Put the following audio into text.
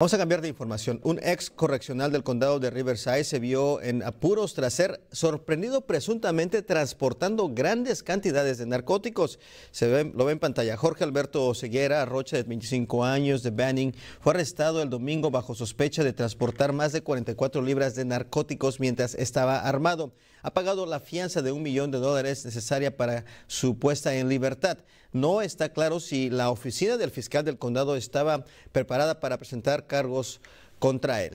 Vamos a cambiar de información. Un ex correccional del condado de Riverside se vio en apuros tras ser sorprendido presuntamente transportando grandes cantidades de narcóticos. Se lo ve en pantalla. Jorge Alberto Ceguera Rocha, de 25 años, de Banning, fue arrestado el domingo bajo sospecha de transportar más de 44 libras de narcóticos mientras estaba armado. Ha pagado la fianza de un millón de dólares necesaria para su puesta en libertad. No está claro si la oficina del fiscal del condado estaba preparada para presentar cargos contra él.